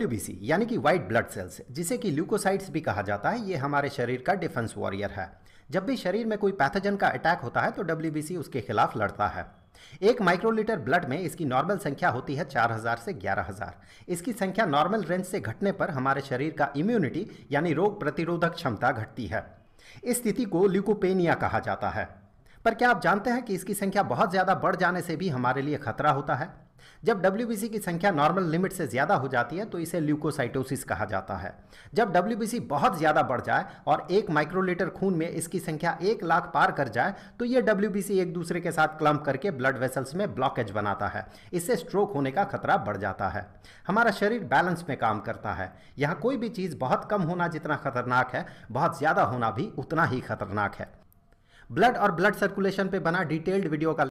W यानी कि white blood cells जिसे कि ल्यूकोसाइट्स भी कहा जाता है ये हमारे शरीर का डिफेंस वॉरियर है जब भी शरीर में कोई पैथोजन का अटैक होता है तो डब्ल्यू उसके खिलाफ लड़ता है एक माइक्रोलीटर ब्लड में इसकी नॉर्मल संख्या होती है 4000 से 11000। इसकी संख्या नॉर्मल रेंज से घटने पर हमारे शरीर का इम्यूनिटी यानी रोग प्रतिरोधक क्षमता घटती है इस स्थिति को ल्यूकोपेनिया कहा जाता है पर क्या आप जानते हैं कि इसकी संख्या बहुत ज़्यादा बढ़ जाने से भी हमारे लिए खतरा होता है जब डब्ल्यू की संख्या नॉर्मल लिमिट से ज़्यादा हो जाती है तो इसे ल्यूकोसाइटोसिस कहा जाता है जब डब्ल्यू बहुत ज़्यादा बढ़ जाए और एक माइक्रोलीटर खून में इसकी संख्या एक लाख पार कर जाए तो ये डब्ल्यू एक दूसरे के साथ क्लम्प करके ब्लड वेसल्स में ब्लॉकेज बनाता है इससे स्ट्रोक होने का खतरा बढ़ जाता है हमारा शरीर बैलेंस में काम करता है यहाँ कोई भी चीज़ बहुत कम होना जितना खतरनाक है बहुत ज़्यादा होना भी उतना ही खतरनाक है ब्लड और ब्लड सर्कुलेशन पे बना डिटेल्ड वीडियो का